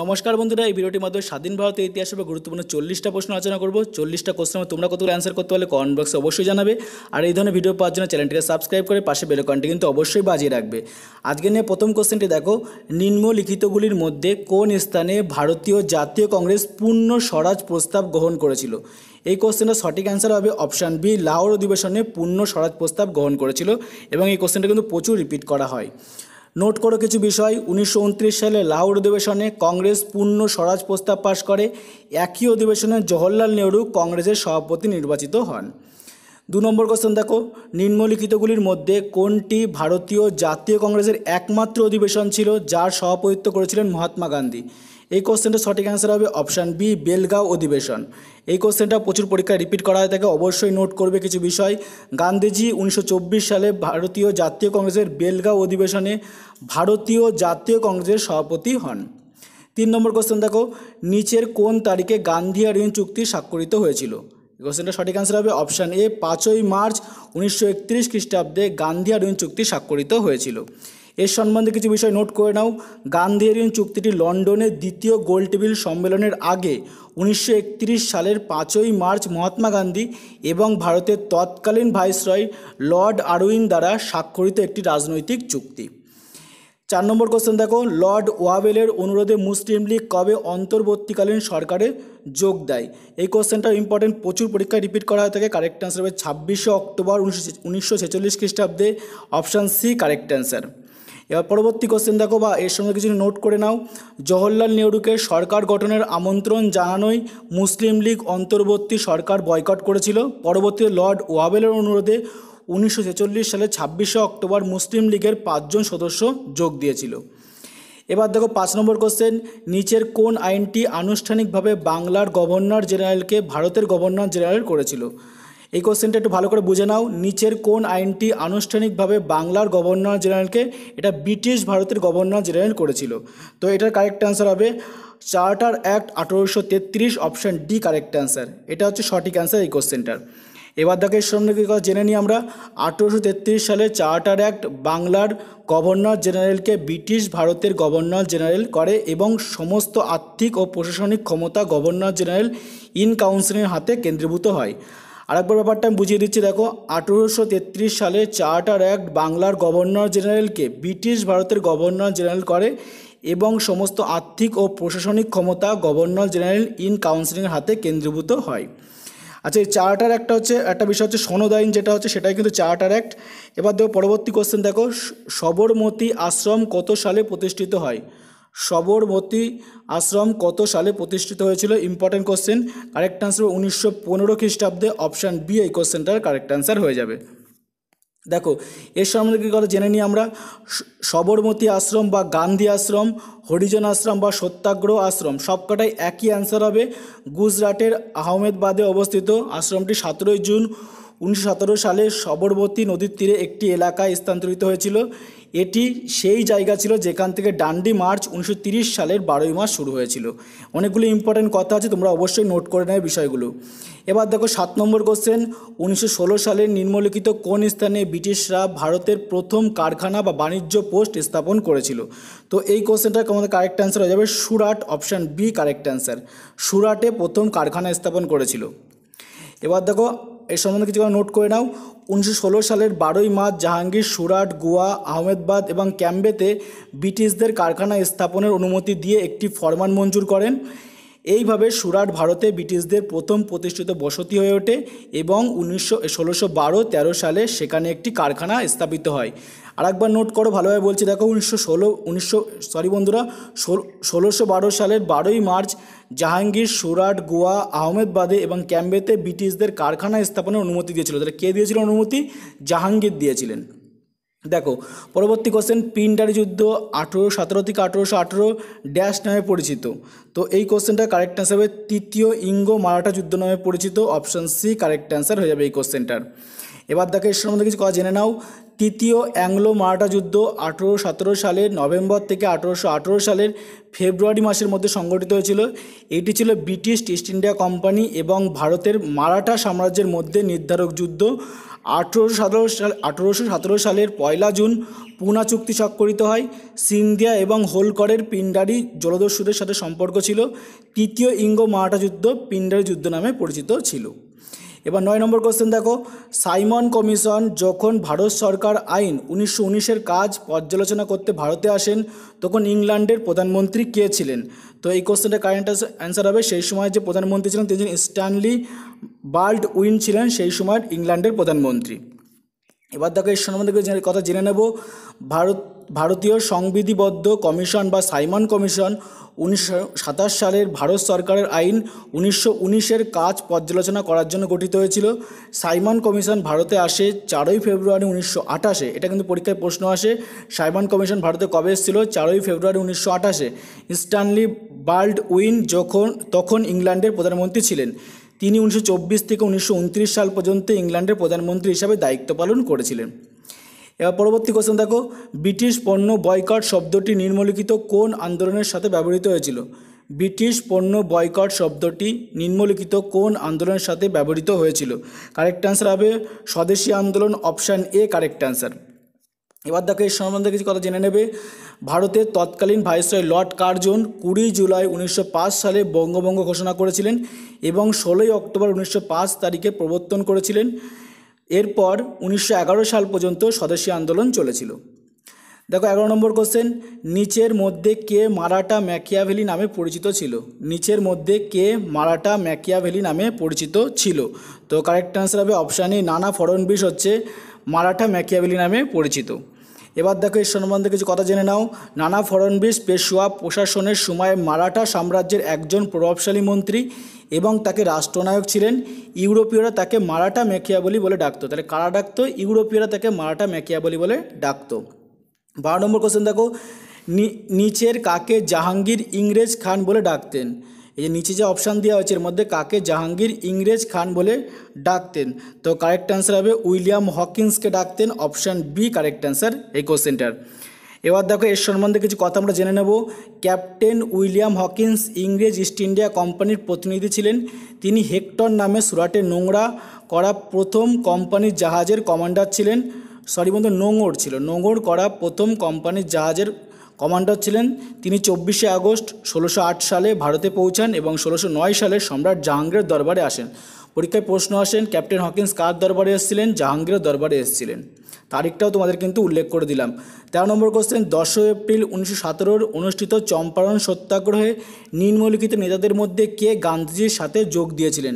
নমস্কার বন্ধুরা এই ভিডিওটির মাধ্যমে স্বাধীন ভারতের ইতিহাস উপর গুরুত্বপূর্ণ চল্লিশটা প্রশ্ন আলোচনা করবো চল্লিশটা কোশ্চেনে তোমরা কতগুলো অ্যান্সার করতে পারলে কমেন্ট বক্সে অবশ্যই জানাবে আর এই ধরনের ভিডিও পাওয়ার জন্য চ্যানেলটিকে সাবস্ক্রাইব করে পাশে বেলকনটি কিন্তু অবশ্যই বাজিয়ে রাখবে আজকে নিয়ে প্রথম কোশ্চেনটি দেখো নিম্নলিখিতগুলির মধ্যে কোন স্থানে ভারতীয় জাতীয় কংগ্রেস পূর্ণ স্বরাজ প্রস্তাব গ্রহণ করেছিল এই কোশ্চেনটা সঠিক অ্যান্সার হবে অপশান বি লাহোর অধিবেশনে পূর্ণ স্বরাজ প্রস্তাব গ্রহণ করেছিল এবং এই কোশ্চেনটা কিন্তু প্রচুর রিপিট করা হয় নোট করো কিছু বিষয় উনিশশো সালে লাহোর অধিবেশনে কংগ্রেস পূর্ণ স্বরাজ প্রস্তাব পাশ করে একই অধিবেশনে জওহরলাল নেহরু কংগ্রেসের সভাপতি নির্বাচিত হন দু নম্বর কোশ্চেন দেখো নিম্নলিখিতগুলির মধ্যে কোনটি ভারতীয় জাতীয় কংগ্রেসের একমাত্র অধিবেশন ছিল যার সভাপতিত্ব করেছিলেন মহাত্মা গান্ধী এই কোশ্চেনটা সঠিক অ্যান্সার হবে অপশান বি বেলগাঁও অধিবেশন এই কোশ্চেনটা প্রচুর পরীক্ষায় রিপিট করা হয়ে থাকে অবশ্যই নোট করবে কিছু বিষয় গান্ধীজি উনিশশো সালে ভারতীয় জাতীয় কংগ্রেসের বেলগাঁও অধিবেশনে ভারতীয় জাতীয় কংগ্রেসের সভাপতি হন তিন নম্বর কোশ্চেন দেখো নিচের কোন তারিখে গান্ধী আর ঋণ চুক্তি স্বাক্ষরিত হয়েছিল কোশ্চেনটা সঠিক অ্যান্সার হবে অপশান এ পাঁচই মার্চ উনিশশো খ্রিস্টাব্দে গান্ধী আর ঋণ চুক্তি স্বাক্ষরিত হয়েছিল এর সম্বন্ধে কিছু বিষয় নোট করে নাও গান্ধীয়ারিয়ান চুক্তিটি লন্ডনের দ্বিতীয় গোলটেবিল সম্মেলনের আগে উনিশশো সালের পাঁচই মার্চ মহাত্মা গান্ধী এবং ভারতের তৎকালীন ভাইসরয় লর্ড আরউইন দ্বারা স্বাক্ষরিত একটি রাজনৈতিক চুক্তি চার নম্বর কোশ্চেন দেখো লর্ড ওয়াবেলের অনুরোধে মুসলিম লীগ কবে অন্তর্বর্তীকালীন সরকারে যোগ দেয় এই কোশ্চেনটা ইম্পর্টেন্ট প্রচুর পরীক্ষায় রিপিট করা হয়ে থাকে কারেক্ট অ্যান্সার হবে ছাব্বিশে অক্টোবর উনিশশো ছেচল্লিশ খ্রিস্টাব্দে অপশান সি কারেক্ট অ্যান্সার এবার পরবর্তী কোশ্চেন দেখো বা এর সঙ্গে কিছু নোট করে নাও জওহরলাল নেহরুকে সরকার গঠনের আমন্ত্রণ জানানোই মুসলিম লীগ অন্তর্বর্তী সরকার বয়কট করেছিল পরবর্তীতে লর্ড ওয়াবেলের অনুরোধে উনিশশো সালে ছাব্বিশে অক্টোবর মুসলিম লীগের পাঁচজন সদস্য যোগ দিয়েছিল এবার দেখো পাঁচ নম্বর কোশ্চেন নিচের কোন আইনটি আনুষ্ঠানিকভাবে বাংলার গভর্নর জেনারেলকে ভারতের গভর্নর জেনারেল করেছিল এই কোশ্চেনটা একটু ভালো করে বুঝে নাও নিচের কোন আইনটি আনুষ্ঠানিকভাবে বাংলার গভর্নর জেনারেলকে এটা ব্রিটিশ ভারতের গভর্নর জেনারেল করেছিল তো এটার কারেক্ট অ্যান্সার হবে চার্টার অ্যাক্ট আঠেরোশো তেত্রিশ অপশান ডি কারেক্ট অ্যান্সার এটা হচ্ছে সঠিক অ্যান্সার এই কোশ্চেনটার এবার দেখো এর কথা জেনে নিই আমরা আঠেরোশো তেত্রিশ সালে চার্টার অ্যাক্ট বাংলার গভর্নর জেনারেলকে ব্রিটিশ ভারতের গভর্নর জেনারেল করে এবং সমস্ত আর্থিক ও প্রশাসনিক ক্ষমতা গভর্নর জেনারেল ইন কাউন্সিলের হাতে কেন্দ্রীভূত হয় আরেকবার ব্যাপারটা আমি বুঝিয়ে দিচ্ছি দেখো আঠেরোশো তেত্রিশ সালে চার্টার অ্যাক্ট বাংলার গভর্নর জেনারেলকে ব্রিটিশ ভারতের গভর্নর জেনারেল করে এবং সমস্ত আর্থিক ও প্রশাসনিক ক্ষমতা গভর্নর জেনারেল ইন কাউন্সিলিংয়ের হাতে কেন্দ্রীভূত হয় আচ্ছা এই চার্টার একটা হচ্ছে একটা বিষয় হচ্ছে সনদ আইন যেটা হচ্ছে সেটাই কিন্তু চার্টার অ্যাক্ট এবার দেখো পরবর্তী কোশ্চেন দেখো সবরমতী আশ্রম কত সালে প্রতিষ্ঠিত হয় সবরমতী আশ্রম কত সালে প্রতিষ্ঠিত হয়েছিল ইম্পর্টেন্ট কোশ্চেন কারেক্ট আনসার উনিশশো পনেরো খ্রিস্টাব্দে অপশান বি এই কোশ্চেনটার কারেক্ট আনসার হয়ে যাবে দেখো এর সম্বন্ধে কী কথা জেনে নিই আমরা সবরমতী আশ্রম বা গান্ধী আশ্রম হরিজন আশ্রম বা সত্যাগ্রহ আশ্রম সবকটাই একই অ্যান্সার হবে গুজরাটের আহমেদবাদে অবস্থিত আশ্রমটি সতেরোই জুন উনিশশো সালে সবরমতী নদীর তীরে একটি এলাকায় স্থানান্তরিত হয়েছিল এটি সেই জায়গা ছিল যেখান থেকে ডান্ডি মার্চ উনিশশো সালের বারোই মাস শুরু হয়েছিল অনেকগুলো ইম্পর্টেন্ট কথা আছে তোমরা অবশ্যই নোট করে নেবে বিষয়গুলো এবার দেখো সাত নম্বর কোশ্চেন উনিশশো সালের নিম্নলিখিত কোন স্থানে ব্রিটিশরা ভারতের প্রথম কারখানা বা বাণিজ্য পোস্ট স্থাপন করেছিল তো এই কোশ্চেনটা আমাদের কারেক্ট অ্যান্সার হয়ে যাবে Surat option B correct answer সুরাটে প্রথম কারখানা স্থাপন করেছিল এবার দেখো এর সম্বন্ধে কিছু নোট করে নাও উনিশশো সালের বারোই মার্চ জাহাঙ্গীর সুরাট গোয়া আহমেদাবাদ এবং ক্যাম্বেতে ব্রিটিশদের কারখানা স্থাপনের অনুমতি দিয়ে একটি ফরমান মঞ্জুর করেন এইভাবে সুরাট ভারতে ব্রিটিশদের প্রথম প্রতিষ্ঠিত বসতি হয়ে ওঠে এবং উনিশশো ষোলোশো বারো তেরো সালে সেখানে একটি কারখানা স্থাপিত হয় আর একবার নোট করো ভালোভাবে বলছি দেখো উনিশশো ষোলো উনিশশো সরি বন্ধুরা ষোলোশো বারো সালের বারোই মার্চ জাহাঙ্গীর সুরাট গোয়া আহমেদবাদে এবং ক্যাম্বেতে ব্রিটিশদের কারখানা স্থাপনের অনুমতি দিয়েছিল তাহলে কে দিয়েছিল অনুমতি জাহাঙ্গীর দিয়েছিলেন দেখো পরবর্তী কোশ্চেন পিন্টারি যুদ্ধ আঠেরো সতেরো থেকে আঠেরোশো আঠেরো ড্যাশ নামে পরিচিত তো এই কোশ্চেনটা কারেক্ট আনসার হবে তৃতীয় ইঙ্গো মারাঠা যুদ্ধ নামে পরিচিত অপশান সি কারেক্ট অ্যান্সার হয়ে যাবে এই কোশ্চেনটার এবার দেখো এর সম্বন্ধে কিছু কথা জেনে নাও তৃতীয় অ্যাংলো মারাঠা যুদ্ধ আঠেরো সতেরো সালের নভেম্বর থেকে আঠেরোশো আঠেরো সালের ফেব্রুয়ারি মাসের মধ্যে সংগঠিত হয়েছিল এটি ছিল ব্রিটিশ ইস্ট ইন্ডিয়া কোম্পানি এবং ভারতের মারাঠা সাম্রাজ্যের মধ্যে নির্ধারক যুদ্ধ আঠেরোশো সতেরো সাল আঠেরোশো সতেরো সালের পয়লা জুন পুনা চুক্তি স্বাক্ষরিত হয় সিন্ধিয়া এবং হোলকরের পিন্ডারি জলদস্যুদের সাথে সম্পর্ক ছিল তৃতীয় ইঙ্গ মারাঠা যুদ্ধ পিন্ডারি যুদ্ধ নামে পরিচিত ছিল এবার নয় নম্বর কোশ্চেন দেখো সাইমন কমিশন যখন ভারত সরকার আইন উনিশশো উনিশের কাজ পর্যালোচনা করতে ভারতে আসেন তখন ইংল্যান্ডের প্রধানমন্ত্রী কে ছিলেন তো এই কোশ্চেনটা কারেন্ট অ্যান্সার হবে সেই সময় যে প্রধানমন্ত্রী ছিলেন তিনি স্ট্যানলি বার্ল্ড উইন ছিলেন সেই সময়ের ইংল্যান্ডের প্রধানমন্ত্রী এবার দেখো এই সম্বন্ধে কথা জেনে নেব ভারত ভারতীয় সংবিধিবদ্ধ কমিশন বা সাইমন কমিশন উনিশশো সালের ভারত সরকারের আইন উনিশশো উনিশের কাজ পর্যালোচনা করার জন্য গঠিত হয়েছিল সাইমন কমিশন ভারতে আসে চারই ফেব্রুয়ারি উনিশশো আঠাশে এটা কিন্তু পরীক্ষায় প্রশ্ন আসে সাইমন কমিশন ভারতে কবে এসেছিল চারই ফেব্রুয়ারি উনিশশো আঠাশে স্ট্যানলি বার্ল্ড উইন যখন তখন ইংল্যান্ডের প্রধানমন্ত্রী ছিলেন তিনি উনিশশো থেকে উনিশশো সাল পর্যন্ত ইংল্যান্ডের প্রধানমন্ত্রী হিসাবে দায়িত্ব পালন করেছিলেন এবার পরবর্তী কোশ্চেন দেখো ব্রিটিশ পণ্য বয়কট শব্দটি নিম্নলিখিত কোন আন্দোলনের সাথে ব্যবহৃত হয়েছিল ব্রিটিশ পণ্য বয়কট শব্দটি নিম্নলিখিত কোন আন্দোলনের সাথে ব্যবহৃত হয়েছিল কারেক্ট অ্যান্সার হবে স্বদেশী আন্দোলন অপশান এ কারেক্ট অ্যান্সার এবার দেখো এই সম্বন্ধে কিছু কথা জেনে নেবে ভারতের তৎকালীন ভাইসরয় লর্ড কার্জন কুড়ি জুলাই উনিশশো সালে বঙ্গভঙ্গ ঘোষণা করেছিলেন এবং ষোলোই অক্টোবর উনিশশো তারিখে প্রবর্তন করেছিলেন এরপর উনিশশো সাল পর্যন্ত স্বদেশী আন্দোলন চলেছিল দেখো এগারো নম্বর কোশ্চেন নিচের মধ্যে কে মারাটা ম্যাকিয়াভেলি নামে পরিচিত ছিল নিচের মধ্যে কে মারাটা ম্যাকিয়াভেলি নামে পরিচিত ছিল তো কারেক্ট অ্যান্সার হবে অপশানে নানা বিষ হচ্ছে মারাঠা ম্যাকিয়াভেলি নামে পরিচিত এবার দেখো এই সম্বন্ধে কিছু কথা জেনে নাও নানা ফড়নবিশ পেশোয়া প্রশাসনের সময় মারাঠা সাম্রাজ্যের একজন প্রভাবশালী মন্ত্রী এবং তাকে রাষ্ট্রনায়ক ছিলেন ইউরোপীয়রা তাকে মারাঠা মেকিয়াবলি বলে ডাকতো তাহলে কারা ডাকতো ইউরোপীয়রা তাকে মারাঠা মেকিয়াবলি বলে ডাকতো বারো নম্বর কোশ্চেন দেখো নিচের কাকে জাহাঙ্গীর ইংরেজ খান বলে ডাকতেন এই যে নিচে যে অপশান দেওয়া হয়েছে এর মধ্যে কাকে জাহাঙ্গীর ইংরেজ খান বলে ডাকতেন তো কারেক্ট অ্যান্সার হবে উইলিয়াম হকিন্সকে ডাকতেন অপশান বি কারেক্ট অ্যান্সার এই কোশ্চেনটার এবার দেখো এর সম্বন্ধে কিছু কথা আমরা জেনে নেব ক্যাপ্টেন উইলিয়াম হকিন্স ইংরেজ ইস্ট ইন্ডিয়া কোম্পানির প্রতিনিধি ছিলেন তিনি হেক্টর নামে সুরাটে নোংরা করা প্রথম কোম্পানির জাহাজের কমান্ডার ছিলেন সরি বন্ধু নোঙর ছিল নোঙর করা প্রথম কোম্পানির জাহাজের কমান্ডার ছিলেন তিনি চব্বিশে আগস্ট ষোলোশো সালে ভারতে পৌঁছান এবং ষোলোশো সালে সম্রাট জাহাঙ্গীরের দরবারে আসেন পরীক্ষায় প্রশ্ন আসেন ক্যাপ্টেন হকিন্স কার দরবারে এসেছিলেন জাহাঙ্গীরের দরবারে এসেছিলেন তারিখটাও তোমাদের কিন্তু উল্লেখ করে দিলাম তেরো নম্বর কোশ্চেন দশই এপ্রিল উনিশশো সতেরোর অনুষ্ঠিত চম্পারণ সত্যাগ্রহে নিম্নলিখিত নেতাদের মধ্যে কে গান্ধীজির সাথে যোগ দিয়েছিলেন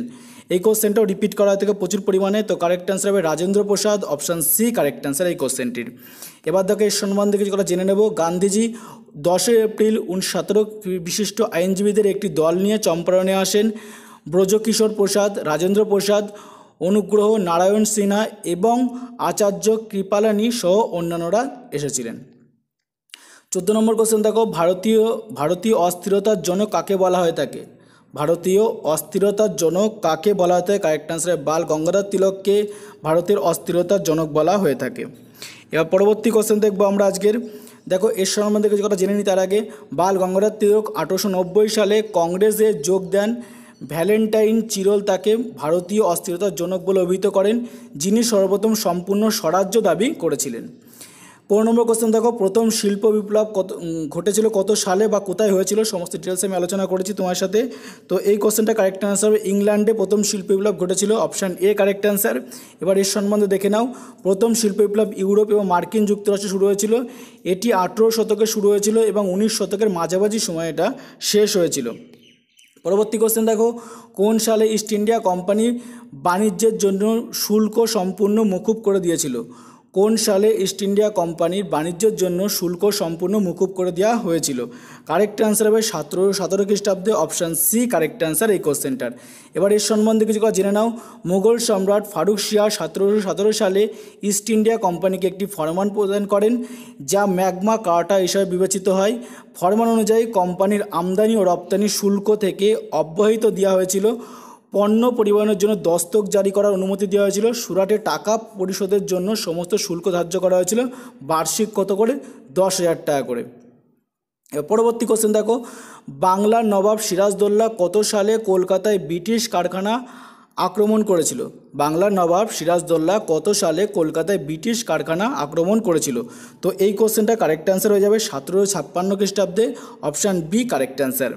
এই কোশ্চেনটাও রিপিট করা থেকে প্রচুর পরিমাণে তো কারেক্ট অ্যান্সার হবে Rajendra Prasad option C correct answer এই কোশ্চেনটির এবার দেখো এই সম্বন্ধে কিছু কথা জেনে নেব গান্ধীজি দশই এপ্রিল সতেরো বিশিষ্ট আইনজীবীদের একটি দল নিয়ে চম্পারণে আসেন ব্রজকিশোর প্রসাদ রাজেন্দ্র প্রসাদ অনুগ্রহ নারায়ণ সিনহা এবং আচার্য কৃপালানী সহ অন্যান্যরা এসেছিলেন চোদ্দ নম্বর কোশ্চেন দেখো ভারতীয় ভারতীয় অস্থিরতার জন্য কাকে বলা হয়ে থাকে ভারতীয় অস্থিরতার জনক কাকে বলা থাকে কারেক্ট আনসারে বাল গঙ্গাধর তিলককে ভারতের অস্থিরতার জনক বলা হয়ে থাকে এবার পরবর্তী কোশ্চেন দেখবো আমরা আজকের দেখো এর সম্বন্ধে কিছু কথা জেনে নিই তার আগে বাল গঙ্গাধর তিলক আঠারোশো সালে কংগ্রেসে যোগ দেন ভ্যালেন্টাইন চিরল তাকে ভারতীয় অস্থিরতার জনক বলে অভিহিত করেন যিনি সর্বপ্রথম সম্পূর্ণ স্বরাজ্য দাবি করেছিলেন পনেরো নম্বর কোশ্চেন দেখো প্রথম শিল্প বিপ্লব কত ঘটেছিল কত সালে বা কোথায় হয়েছিল সমস্ত ডিটেলস আমি আলোচনা করেছি তোমার সাথে তো এই কোশ্চেনটা কারেক্ট অ্যান্সার ইংল্যান্ডে প্রথম শিল্প বিপ্লব ঘটেছিল অপশান এ কারেক্ট অ্যান্সার এবার এর সম্বন্ধে দেখে নাও প্রথম শিল্প বিপ্লব ইউরোপ এবং মার্কিন যুক্তরাষ্ট্রে শুরু হয়েছিল এটি আঠেরো শতকে শুরু হয়েছিল এবং উনিশ শতকের মাঝামাঝি সময় এটা শেষ হয়েছিল পরবর্তী কোশ্চেন দেখো কোন সালে ইস্ট ইন্ডিয়া কোম্পানি বাণিজ্যের জন্য শুল্ক সম্পূর্ণ মকুব করে দিয়েছিল কোন সালে ইস্ট ইন্ডিয়া কোম্পানির বাণিজ্যের জন্য শুল্ক সম্পূর্ণ মুকুব করে দেওয়া হয়েছিল কারেক্ট অ্যান্সার হবে সতেরো সতেরো খ্রিস্টাব্দে অপশান সি কারেক্ট অ্যান্সার এই কোশ্চেনটার এবার এর সম্বন্ধে কিছু কথা জেনে নাও মুঘল সম্রাট ফারুক শিয়া সতেরোশো সতেরো সালে ইস্ট ইন্ডিয়া কোম্পানিকে একটি ফরমান প্রদান করেন যা ম্যাগমা কার্টা হিসাবে বিবেচিত হয় ফরমান অনুযায়ী কোম্পানির আমদানি ও রপ্তানি শুল্ক থেকে অব্যাহত দেওয়া হয়েছিল পণ্য পরিবহনের জন্য দস্তক জারি করার অনুমতি দেওয়া হয়েছিল সুরাটে টাকা পরিশোধের জন্য সমস্ত শুল্ক ধার্য করা হয়েছিল বার্ষিক কত করে দশ হাজার টাকা করে পরবর্তী কোশ্চেন দেখো বাংলার নবাব সিরাজদৌল্লা কত সালে কলকাতায় ব্রিটিশ কারখানা আক্রমণ করেছিল বাংলার নবাব সিরাজদৌল্লা কত সালে কলকাতায় ব্রিটিশ কারখানা আক্রমণ করেছিল তো এই কোশ্চেনটা কারেক্ট অ্যান্সার হয়ে যাবে সতেরোশো ছাপ্পান্ন খ্রিস্টাব্দে অপশান বি কারেক্ট অ্যান্সার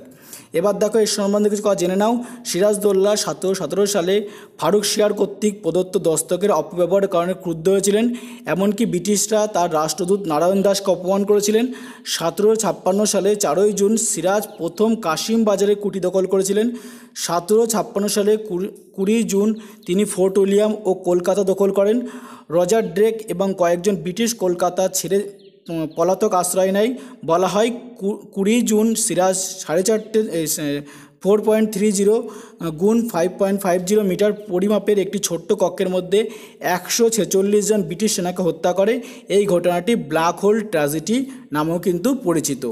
এবার দেখো এর সম্বন্ধে কিছু কথা জেনে নাও সিরাজদোল্লা সতেরো সতেরো সালে ফারুক শিয়ার কর্তৃক প্রদত্ত দস্তকের অপব্যবহারের কারণে ক্রুদ্ধ হয়েছিলেন এমনকি ব্রিটিশরা তার রাষ্ট্রদূত নারায়ণ দাসকে অপমান করেছিলেন সতেরোশো ছাপ্পান্ন সালে চারই জুন সিরাজ প্রথম কাশিম বাজারে কুটি দখল করেছিলেন সতেরো ছাপ্পান্ন সালে কুড়ি জুন তিনি ফোর্ট উইলিয়াম ও কলকাতা দখল করেন রজার ড্রেক এবং কয়েকজন ব্রিটিশ কলকাতা ছেড়ে পলাতক আশ্রয় নেয় বলা হয় কুড়ি জুন সিরাজ সাড়ে চারটে ফোর পয়েন্ট থ্রি জিরো গুণ five point five zero metre পরিমাপের একটি ছোট্ট কক্ষের মধ্যে একশো ছেচল্লিশ জন ব্রিটিশ সেনাকে হত্যা করে এই ঘটনাটি ব্ল্যাক হোল ট্র্যাজেডি নামেও কিন্তু পরিচিত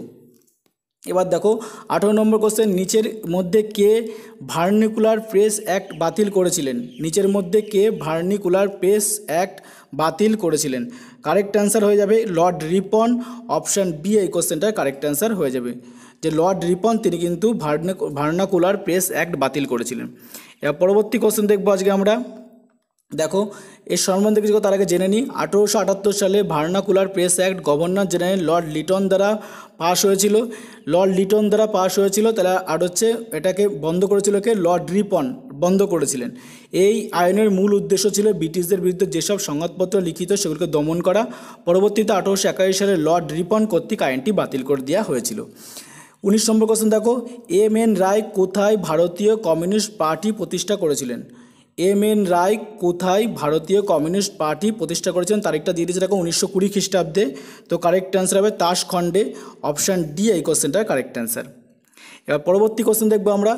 এবার দেখো আঠেরো নম্বর কোশ্চেন নিচের মধ্যে কে ভার্নিকুলার প্রেস অ্যাক্ট বাতিল করেছিলেন নিচের মধ্যে কে ভার্নিকুলার প্রেস অ্যাক্ট বাতিল করেছিলেন কারেক্ট অ্যান্সার হয়ে যাবে লর্ড রিপন অপশান বি এই কোশ্চেনটা কারেক্ট অ্যান্সার হয়ে যাবে যে লর্ড রিপন তিনি কিন্তু ভার্নাকুলার প্রেস অ্যাক্ট বাতিল করেছিলেন এবার পরবর্তী কোশ্চেন দেখবো আজকে আমরা দেখো এর সম্বন্ধে কিছু তার আগে জেনে নিই আঠেরোশো আটাত্তর সালে vernacular press act governor general Lord Lytton দ্বারা পাশ হয়েছিল লর্ড লিটন দ্বারা পাশ হয়েছিল তাহলে আর হচ্ছে এটাকে বন্ধ করেছিল কে লর্ড রিপন বন্ধ করেছিলেন এই আইনের মূল উদ্দেশ্য ছিল ব্রিটিশদের বিরুদ্ধে যেসব সংবাদপত্র লিখিত সেগুলোকে দমন করা পরবর্তীতে আঠারোশো একাশি সালে লর্ড রিপন কর্তৃক আইনটি বাতিল করে দেওয়া হয়েছিল উনিশ নম্বর কোশ্চেন দেখো এম এন রায় কোথায় ভারতীয় কমিউনিস্ট পার্টি প্রতিষ্ঠা করেছিলেন এম এন রায় কোথায় ভারতীয় কমিউনিস্ট পার্টি প্রতিষ্ঠা করেছেন তারিখটা দিয়ে দিয়েছে দেখো উনিশশো কুড়ি খ্রিস্টাব্দে তো কারেক্ট অ্যান্সার হবে তাসখণ্ডে অপশান ডি এই কোশ্চেনটা কারেক্ট অ্যান্সার এবার পরবর্তী কোশ্চেন দেখবো আমরা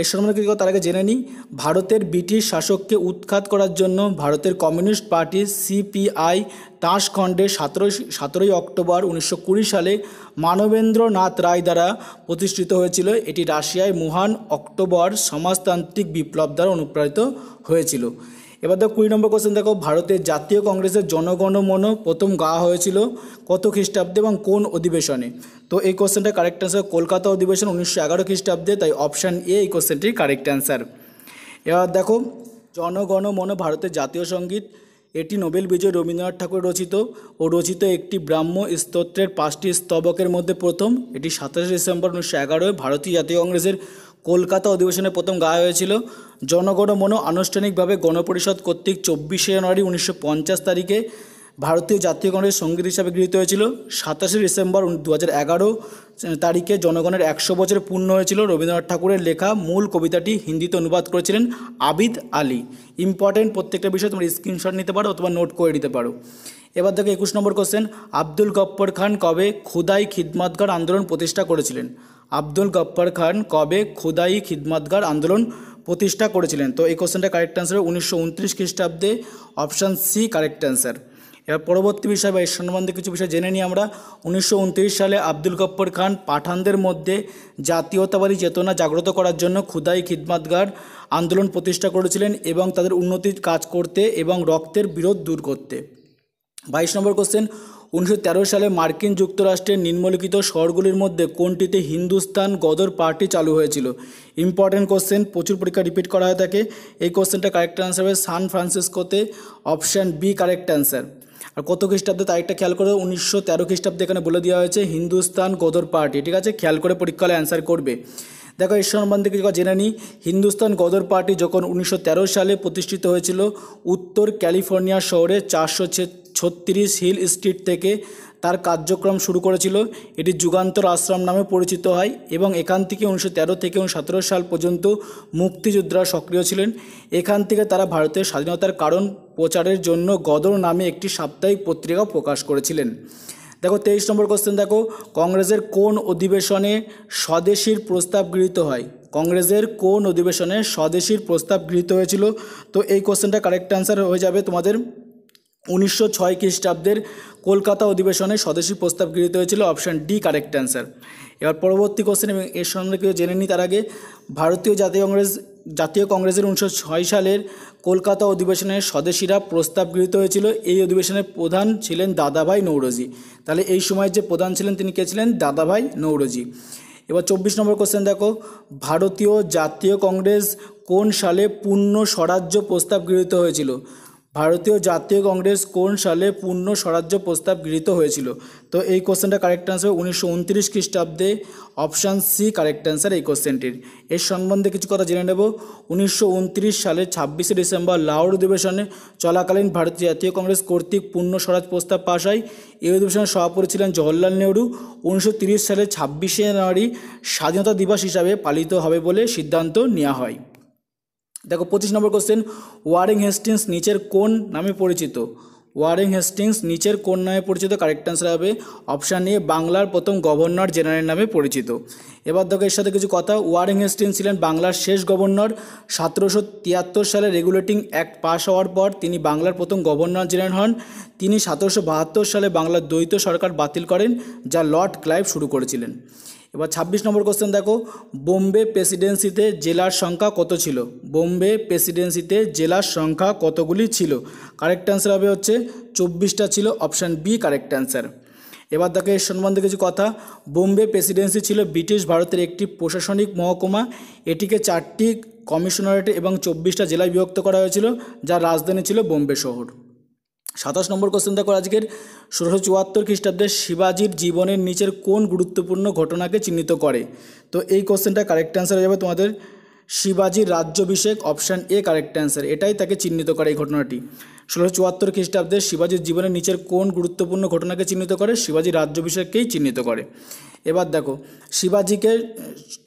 এর সম্বন্ধে কিছু তার আগে জেনে নিই ভারতের ব্রিটিশ শাসককে উৎখাত করার জন্য ভারতের কমিউনিস্ট পার্টি সিপিআই তাঁশখণ্ডে সতেরোই সতেরোই অক্টোবর উনিশশো সালে মানবেন্দ্রনাথ রায় দ্বারা প্রতিষ্ঠিত হয়েছিল এটি রাশিয়ায় মহান অক্টোবর সমাজতান্ত্রিক বিপ্লব দ্বারা অনুপ্রাণিত হয়েছিল এবার দেখো কুড়ি নম্বর কোশ্চেন দেখো ভারতের জাতীয় কংগ্রেসের জনগণমন প্রথম গা হয়েছিল কত খ্রিস্টাব্দে এবং কোন অধিবেশনে তো এই কোশ্চেনটা কারেক্ট অ্যান্সার কলকাতা অধিবেশন উনিশশো এগারো খ্রিস্টাব্দে তাই অপশান এ এই কোশ্চেনটি কারেক্ট অ্যান্সার এবার দেখো জনগণমন ভারতের জাতীয় সঙ্গীত এটি নোবেল বিজয় রবীন্দ্রনাথ ঠাকুর রচিত ও রচিত একটি ব্রাহ্ম স্তোত্রের পাঁচটি স্তবকের মধ্যে প্রথম এটি সাতাশে ডিসেম্বর উনিশশো এগারোয় ভারতীয় জাতীয় কংগ্রেসের কলকাতা অধিবেশনে প্রথম গায়ে হয়েছিল জনগণমন আনুষ্ঠানিকভাবে গণপরিষদ কর্তৃক চব্বিশে জানুয়ারি উনিশশো তারিখে ভারতীয় জাতীয় কংগ্রেস সঙ্গীত হিসাবে গৃহীত হয়েছিল সাতাশে ডিসেম্বর দু তারিখে জনগণের একশো বছর পূর্ণ হয়েছিল রবীন্দ্রনাথ ঠাকুরের লেখা মূল কবিতাটি হিন্দিতে অনুবাদ করেছিলেন আবিদ আলী ইম্পর্টেন্ট প্রত্যেকটা বিষয় তোমরা স্ক্রিনশট নিতে পারো অথবা নোট করে নিতে পারো এবার দেখো একুশ নম্বর কোশ্চেন আব্দুল গপ্পর খান কবে খুদাই খিদমাতগার আন্দোলন প্রতিষ্ঠা করেছিলেন আব্দুল গপ্পর খান কবে খুদাই খিদমাতগার আন্দোলন প্রতিষ্ঠা করেছিলেন তো এই কোশ্চেনটা কারেক্ট অ্যান্সার উনিশশো উনত্রিশ খ্রিস্টাব্দে অপশান সি কারেক্ট অ্যান্সার এবার পরবর্তী বিষয় বা এর সম্বন্ধে কিছু বিষয় জেনে নিই আমরা উনিশশো সালে আব্দুল গপ্পর খান পাঠানদের মধ্যে জাতীয়তাবাদী চেতনা জাগ্রত করার জন্য ক্ষুদাই খিদমাতগার আন্দোলন প্রতিষ্ঠা করেছিলেন এবং তাদের উন্নতির কাজ করতে এবং রক্তের বিরোধ দূর করতে বাইশ নম্বর কোশ্চেন উনিশশো সালে মার্কিন যুক্তরাষ্ট্রের নিম্নলিখিত শহরগুলির মধ্যে কোনটিতে হিন্দুস্তান গদর পার্টি চালু হয়েছিল ইম্পর্টেন্ট কোশ্চেন প্রচুর পরীক্ষা রিপিট করা হয়ে থাকে এই কোশ্চেনটা কারেক্ট অ্যান্সার হবে সান ফ্রান্সিসকোতে অপশান বি কারেক্ট অ্যান্সার আর কত খ্রিস্টাব্দে তারিখটা খেয়াল করে উনিশশো তেরো খ্রিস্টাব্দে এখানে বলে দেওয়া হয়েছে হিন্দুস্তান গদর পার্টি ঠিক আছে খেয়াল করে পরীক্ষালে অ্যান্সার করবে দেখো এই সম্বন্ধে কিছু জেনে নিই হিন্দুস্তান গদর পার্টি যখন উনিশশো সালে প্রতিষ্ঠিত হয়েছিল উত্তর ক্যালিফোর্নিয়া শহরে চারশো ছত্রিশ হিল স্ট্রিট থেকে তার কার্যক্রম শুরু করেছিল এটি যুগান্তর আশ্রম নামে পরিচিত হয় এবং এখান থেকে উনিশশো তেরো থেকে উনিশশো সাল পর্যন্ত মুক্তিযোদ্ধারা সক্রিয় ছিলেন এখান থেকে তারা ভারতের স্বাধীনতার কারণ প্রচারের জন্য গদর নামে একটি সাপ্তাহিক পত্রিকা প্রকাশ করেছিলেন দেখো তেইশ নম্বর কোশ্চেন দেখো কংগ্রেসের কোন অধিবেশনে স্বদেশীর প্রস্তাব গৃহীত হয় কংগ্রেসের কোন অধিবেশনে স্বদেশীর প্রস্তাব গৃহীত হয়েছিল তো এই কোশ্চেনটা কারেক্ট অ্যান্সার হয়ে যাবে তোমাদের উনিশশো ছয় খ্রিস্টাব্দের কলকাতা অধিবেশনে স্বদেশী প্রস্তাব গৃহীত হয়েছিল অপশান ডি কারেক্ট অ্যান্সার এবার পরবর্তী কোশ্চেন এবং এর কেউ জেনে নিই তার আগে ভারতীয় জাতীয় কংগ্রেস জাতীয় কংগ্রেসের উনিশশো ছয় সালের কলকাতা অধিবেশনে স্বদেশীরা প্রস্তাব গৃহীত হয়েছিল এই অধিবেশনের প্রধান ছিলেন দাদাভাই নৌরজি তাহলে এই সময় যে প্রধান ছিলেন তিনি কে ছিলেন দাদাভাই নৌরজি এবার চব্বিশ নম্বর কোশ্চেন দেখো ভারতীয় জাতীয় কংগ্রেস কোন সালে পূর্ণ স্বরাজ্য প্রস্তাব গৃহীত হয়েছিল ভারতীয় জাতীয় কংগ্রেস কোন সালে পূর্ণ স্বরাজ্য প্রস্তাব গৃহীত হয়েছিল তো এই কোশ্চেনটা কারেক্ট আনসার উনিশশো উনত্রিশ খ্রিস্টাব্দে অপশান সি কারেক্ট আনসার এই কোশ্চেনটির এর সম্বন্ধে কিছু কথা জেনে নেব উনিশশো উনত্রিশ সালের ছাব্বিশে ডিসেম্বর লাহোর অধিবেশনে চলাকালীন ভারতীয় জাতীয় কংগ্রেস কর্তৃক পূর্ণ স্বরাজ প্রস্তাব পাশ হয় এই অধিবেশনে সভাপতি ছিলেন জওহরলাল নেহরু উনিশশো সালে ছাব্বিশে জানুয়ারি স্বাধীনতা দিবস হিসাবে পালিত হবে বলে সিদ্ধান্ত নেওয়া হয় দেখো পঁচিশ নম্বর কোশ্চেন ওয়ারিং হেস্টিংস নিচের কোন নামে পরিচিত ওয়ারিং হেস্টিংস নিচের কোন নামে পরিচিত কারেক্ট অ্যান্সার হবে অপশান এ বাংলার প্রথম গভর্নর জেনারেল নামে পরিচিত এবার দেখো এর সাথে কিছু কথা ওয়ারিং হেস্টিংস ছিলেন বাংলার শেষ গভর্নর সতেরোশো তিয়াত্তর সালে রেগুলেটিং অ্যাক্ট পাশ হওয়ার পর তিনি বাংলার প্রথম গভর্নর জেনারেল হন তিনি সতেরোশো বাহাত্তর সালে বাংলার দ্বৈত সরকার বাতিল করেন যা লর্ড ক্লাইভ শুরু করেছিলেন এবার ২৬ নম্বর কোশ্চেন দেখো বোম্বে প্রেসিডেন্সিতে জেলার সংখ্যা কত ছিল বোম্বে প্রেসিডেন্সিতে জেলার সংখ্যা কতগুলি ছিল কারেক্ট অ্যান্সার হবে হচ্ছে চব্বিশটা ছিল অপশান বি কারেক্ট অ্যান্সার এবার দেখো এর সম্বন্ধে কিছু কথা বোম্বে প্রেসিডেন্সি ছিল ব্রিটিশ ভারতের একটি প্রশাসনিক মহকুমা এটিকে চারটি কমিশনারেট এবং চব্বিশটা জেলায় বিভক্ত করা হয়েছিল যার রাজধানী ছিল বোম্বে শহর সাতাশ নম্বর কোশ্চেন দেখো আজকের ষোলোশো চুয়াত্তর খ্রিস্টাব্দে শিবাজির জীবনের নিচের কোন গুরুত্বপূর্ণ ঘটনাকে চিহ্নিত করে তো এই কোশ্চেনটা কারেক্ট অ্যান্সার হয়ে যাবে তোমাদের শিবাজির রাজ্যভিষেক অপশান এ কারেক্ট অ্যান্সার এটাই তাকে চিহ্নিত করে এই ঘটনাটি ষোলোশো চুয়াত্তর খ্রিস্টাব্দে শিবাজির জীবনের নিচের কোন গুরুত্বপূর্ণ ঘটনাকে চিহ্নিত করে শিবাজির রাজ্যভিষেককেই চিহ্নিত করে এবার দেখো শিবাজিকে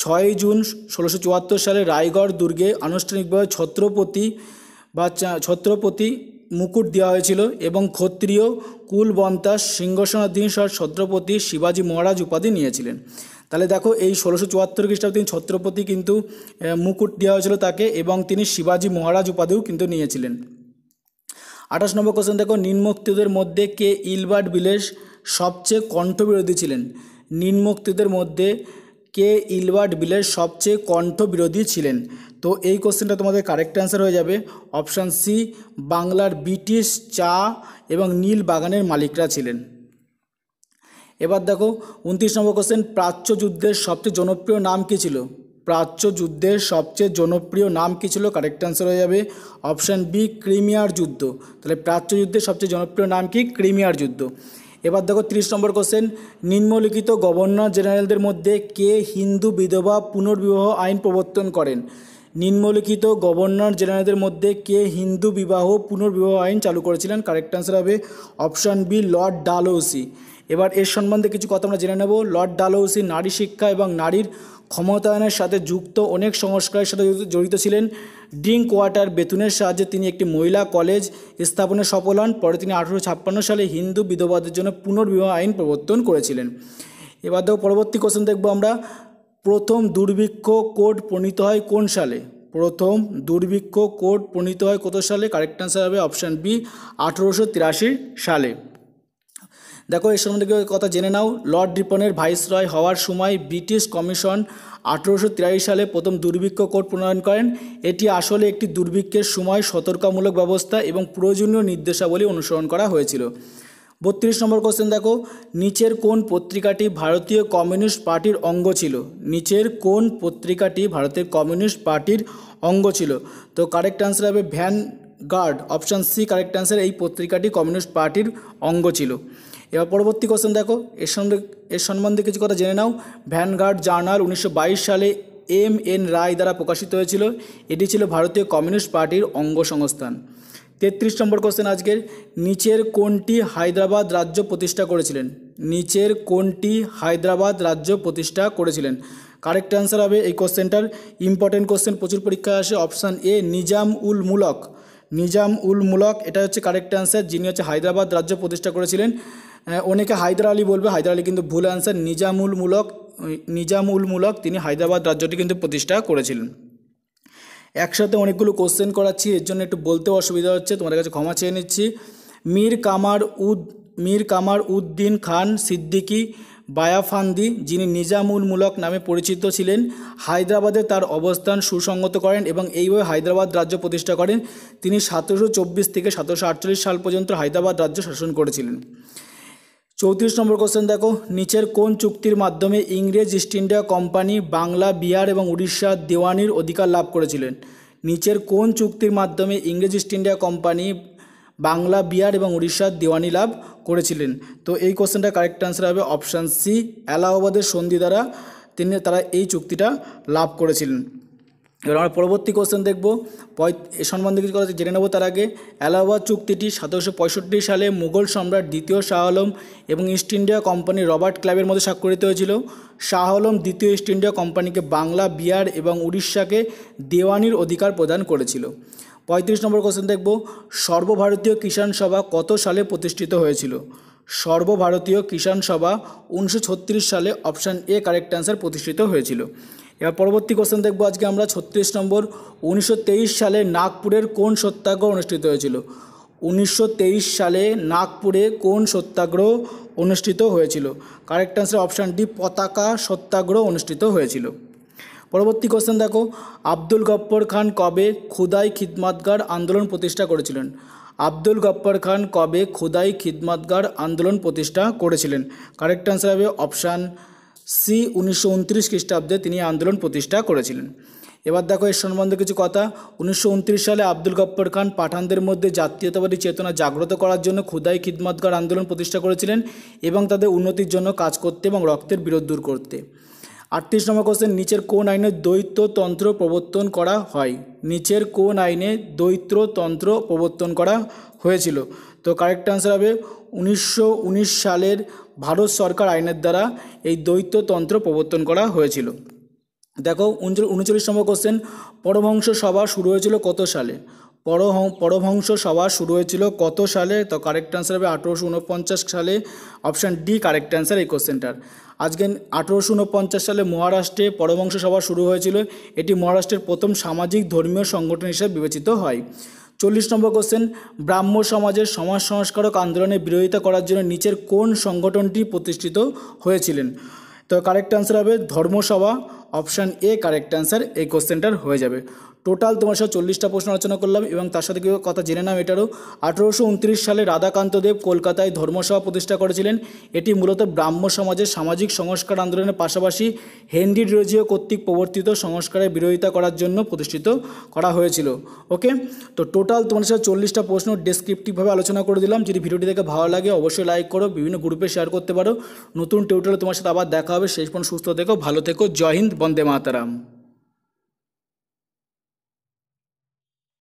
ছয়ই জুন ষোলোশো চুয়াত্তর সালে রায়গড় দুর্গে আনুষ্ঠানিকভাবে ছত্রপতি বা ছত্রপতি মুকুট দেওয়া হয়েছিল এবং ক্ষত্রিয় কুলবন্তা সিংহাসনাধীন ছত্রপতি শিবাজি মহারাজ উপাধি নিয়েছিলেন তাহলে দেখো এই ষোলোশো চুয়াত্তর খ্রিস্টাব্দে তিনি ছত্রপতি কিন্তু মুকুট দেওয়া হয়েছিল তাকে এবং তিনি শিবাজি মহারাজ উপাধিও কিন্তু নিয়েছিলেন আঠাশ নম্বর কোশ্চেন দেখো নিম্নোক্তদের মধ্যে কে ইলবার্ট বিলেস সবচেয়ে কণ্ঠবিরোধী ছিলেন নিম্নোক্তদের মধ্যে কে ইলবার্ট বিলের সবচেয়ে কণ্ঠ বিরোধী ছিলেন তো এই কোশ্চেনটা তোমাদের কারেক্ট অ্যান্সার হয়ে যাবে অপশান সি বাংলার ব্রিটিশ চা এবং নীল বাগানের মালিকরা ছিলেন এবার দেখো উনত্রিশ নম্বর কোশ্চেন প্রাচ্য যুদ্ধের সবচেয়ে জনপ্রিয় নাম কী ছিল প্রাচ্য যুদ্ধের সবচেয়ে জনপ্রিয় নাম কী ছিল কারেক্ট অ্যান্সার হয়ে যাবে অপশান বি ক্রিমিয়ার যুদ্ধ তাহলে প্রাচ্য যুদ্ধের সবচেয়ে জনপ্রিয় নাম কি ক্রিমিয়ার যুদ্ধ এবার দেখো ত্রিশ নম্বর কোশ্চেন নিম্নলিখিত গভর্নর জেনারেলদের মধ্যে কে হিন্দু বিধবা পুনর্বিবাহ আইন প্রবর্তন করেন নিম্নলিখিত গভর্নর জেনারেলদের মধ্যে কে হিন্দু বিবাহ পুনর্বিবাহ আইন চালু করেছিলেন কারেক্ট অ্যান্সার হবে অপশান বি লর্ড ডালহৌসি এবার এর সম্বন্ধে কিছু কথা আমরা জেনে নেব লর্ড ডালহৌসি নারী শিক্ষা এবং নারীর ক্ষমতায়নের সাথে যুক্ত অনেক সংস্কারের সাথে জড়িত ছিলেন ড্রিঙ্ক ওয়াটার বেতনের সাহায্যে তিনি একটি মহিলা কলেজ স্থাপনে সফল হন পরে তিনি আঠেরো ছাপ্পান্ন সালে হিন্দু বিধবাদের জন্য পুনর্বিবাহ আইন প্রবর্তন করেছিলেন এবার দেখো পরবর্তী কোশ্চেন দেখবো আমরা প্রথম দুর্ভিক্ষ কোড প্রণীত হয় কোন সালে প্রথম দুর্ভিক্ষ কোড প্রণীত হয় কত সালে কারেক্ট অ্যান্সার হবে অপশান বি আঠেরোশো সালে দেখো এর সম্বন্ধে কথা জেনে নাও লর্ড রিপনের ভাইসরয় হওয়ার সময় ব্রিটিশ কমিশন আঠেরোশো সালে প্রথম দুর্ভিক্ষ কোড প্রণয়ন করেন এটি আসলে একটি দুর্ভিক্ষের সময় সতর্কামূলক ব্যবস্থা এবং প্রয়োজনীয় নির্দেশাবলী অনুসরণ করা হয়েছিল বত্রিশ নম্বর কোশ্চেন দেখো নিচের কোন পত্রিকাটি ভারতীয় কমিউনিস্ট পার্টির অঙ্গ ছিল নিচের কোন পত্রিকাটি ভারতের কমিউনিস্ট পার্টির অঙ্গ ছিল তো কারেক্ট অ্যান্সার হবে vanguard option C correct answer এই পত্রিকাটি কমিউনিস্ট পার্টির অঙ্গ ছিল এবার পরবর্তী কোশ্চেন দেখো এর সম্বন্ধে এর সম্বন্ধে কিছু কথা জেনে নাও ভ্যানগার্ড জার্নাল উনিশশো সালে এম এন রায় দ্বারা প্রকাশিত হয়েছিল এটি ছিল ভারতীয় কমিউনিস্ট পার্টির অঙ্গ সংস্থান তেত্রিশ নম্বর কোশ্চেন আজকের নিচের কোনটি হায়দ্রাবাদ রাজ্য প্রতিষ্ঠা করেছিলেন নিচের কোনটি হায়দ্রাবাদ রাজ্য প্রতিষ্ঠা করেছিলেন কারেক্ট অ্যান্সার হবে এই কোশ্চেনটার ইম্পর্টেন্ট কোশ্চেন প্রচুর পরীক্ষায় আসে অপশান এ নিজাম উল মুলক নিজাম উল মুলক এটা হচ্ছে কারেক্ট অ্যান্সার যিনি হচ্ছে হায়দ্রাবাদ রাজ্য প্রতিষ্ঠা করেছিলেন অনেকে হায়দার আলী বলবে হায়দার আলী কিন্তু ভুল অ্যান্সার নিজামুল মুলক নিজামুল মুলক তিনি হায়দ্রাবাদ রাজ্যটি কিন্তু প্রতিষ্ঠা করেছিলেন একসাথে অনেকগুলো কোশ্চেন করাচ্ছি এর জন্য একটু বলতেও অসুবিধা হচ্ছে তোমাদের কাছে ক্ষমা চেয়ে নিচ্ছি মীর কামার উদ মীর কামার উদ্দিন খান সিদ্দিকী বায়াফান্দি যিনি নিজামুল নামে পরিচিত ছিলেন হায়দ্রাবাদে তার অবস্থান সুসংগত করেন এবং এইভাবে হায়দ্রাবাদ রাজ্য প্রতিষ্ঠা করেন তিনি সতেরোশো চব্বিশ থেকে সতেরোশো আটচল্লিশ সাল পর্যন্ত হায়দ্রাবাদ রাজ্য শাসন করেছিলেন চৌত্রিশ নম্বর কোশ্চেন দেখো নিচের কোন চুক্তির মাধ্যমে ইংরেজ East India company Bangla Bihar এবং উড়িষ্যার দেওয়ানির অধিকার লাভ করেছিলেন নিচের কোন চুক্তির মাধ্যমে ইংরেজ East India company Bangla Bihar এবং উড়িষ্যার দেওয়ানি লাভ করেছিলেন তো এই কোশ্চেনটা কারেক্ট অ্যান্সার হবে অপশান সি এলাহাবাদের সন্ধি দ্বারা তিনি তারা এই চুক্তিটা লাভ করেছিলেন এবার আমরা পরবর্তী কোশ্চেন দেখব এ সম্বন্ধে কিছু কথা জেনে নেব তার আগে এলাহাবাদ চুক্তিটি সতেরোশো পঁয়ষট্টি সালে মুঘল সম্রাট দ্বিতীয় শাহ আলম এবং ইস্ট ইন্ডিয়া কোম্পানি রবার্ট ক্লাবের মধ্যে স্বাক্ষরিত হয়েছিল শাহ আলম দ্বিতীয় ইস্ট ইন্ডিয়া কোম্পানিকে বাংলা বিহার এবং উড়িষ্যাকে দেওয়ানির অধিকার প্রদান করেছিল পঁয়ত্রিশ নম্বর কোশ্চেন দেখব সর্বভারতীয় কিষাণ সভা কত সালে প্রতিষ্ঠিত হয়েছিল সর্বভারতীয় কিষাণ সভা উনিশশো সালে অপশান এ কারেক্ট অ্যান্সার প্রতিষ্ঠিত হয়েছিল এবার পরবর্তী কোশ্চেন দেখবো আজকে আমরা ছত্রিশ নম্বর উনিশশো সালে নাগপুরের কোন সত্যাগ্রহ অনুষ্ঠিত হয়েছিল উনিশশো সালে নাগপুরে কোন সত্যাগ্রহ অনুষ্ঠিত হয়েছিল কারেক্ট অ্যান্সার অপশান ডি পতাকা সত্যাগ্রহ অনুষ্ঠিত হয়েছিল পরবর্তী কোশ্চেন দেখো আব্দুল গপ্পর খান কবে খুদাই খিদমাতগার আন্দোলন প্রতিষ্ঠা করেছিলেন আব্দুল গপ্পর খান কবে খুদাই খিদমাতগার আন্দোলন প্রতিষ্ঠা করেছিলেন কারেক্ট অ্যান্সার হবে অপশান সি উনিশশো উনত্রিশ খ্রিস্টাব্দে তিনি আন্দোলন প্রতিষ্ঠা করেছিলেন এবার দেখো এর সম্বন্ধে কিছু কথা উনিশশো সালে আব্দুল গপ্পর খান পাঠানদের মধ্যে জাতীয়তাবাদী চেতনা জাগ্রত করার জন্য ক্ষুদাই খিদমতগার আন্দোলন প্রতিষ্ঠা করেছিলেন এবং তাদের উন্নতির জন্য কাজ করতে এবং রক্তের বিরোধ দূর করতে আটত্রিশ নম্বর কোশ্চেন নিচের কোন আইনে দ্বৈততন্ত্র প্রবর্তন করা হয় নিচের কোন আইনে দ্বৈততন্ত্র প্রবর্তন করা হয়েছিল তো কারেক্ট আনসার হবে উনিশশো সালের ভারত সরকার আইনের দ্বারা এই দ্বৈততন্ত্র প্রবর্তন করা হয়েছিল দেখো উনচল্লিশ নম্বর কোশ্চেন পরভংশ সভা শুরু হয়েছিল কত সালে পরভংশ সভা শুরু হয়েছিল কত সালে তো কারেক্ট অ্যান্সার হবে আঠেরোশো উনপঞ্চাশ সালে অপশান ডি কারেক্ট অ্যান্সার এই কোশ্চেনটার আজকে আঠেরোশো উনপঞ্চাশ সালে মহারাষ্ট্রে পরবংশ সভা শুরু হয়েছিল এটি মহারাষ্ট্রের প্রথম সামাজিক ধর্মীয় সংগঠন হিসেবে বিবেচিত হয় চল্লিশ নম্বর কোশ্চেন ব্রাহ্ম সমাজের সমাজ সংস্কারক আন্দোলনে বিরোধিতা করার জন্য নিচের কোন সংগঠনটি প্রতিষ্ঠিত হয়েছিলেন তো কারেক্ট অ্যান্সার হবে Dharmasabha option A correct answer এই কোশ্চেনটার হয়ে যাবে টোটাল তোমার সাথে চল্লিশটা প্রশ্ন আলোচনা করলাম এবং তার সাথে কিছু কথা জেনে নাম এটারও আঠেরোশো সালে রাধাকান্ত দেব কলকাতায় ধর্মসভা প্রতিষ্ঠা করেছিলেন এটি মূলত ব্রাহ্ম সমাজের সামাজিক সংস্কার আন্দোলনের পাশাপাশি হেনরি রোজীয় কর্তৃক প্রবর্তিত সংস্কারের বিরোধিতা করার জন্য প্রতিষ্ঠিত করা হয়েছিল ওকে তো টোটাল তোমার সাথে চল্লিশটা প্রশ্ন ডেসক্রিপটিভভাবে আলোচনা করে দিলাম যদি ভিডিওটি দেখে ভালো লাগে অবশ্যই লাইক করো বিভিন্ন গ্রুপে শেয়ার করতে পারো নতুন টিউটোরিয়াল তোমার সাথে আবার দেখা হবে শেষ পর্যন্ত সুস্থ থেকো ভালো থেকো জয় হিন্দ বন্দে মাতারাম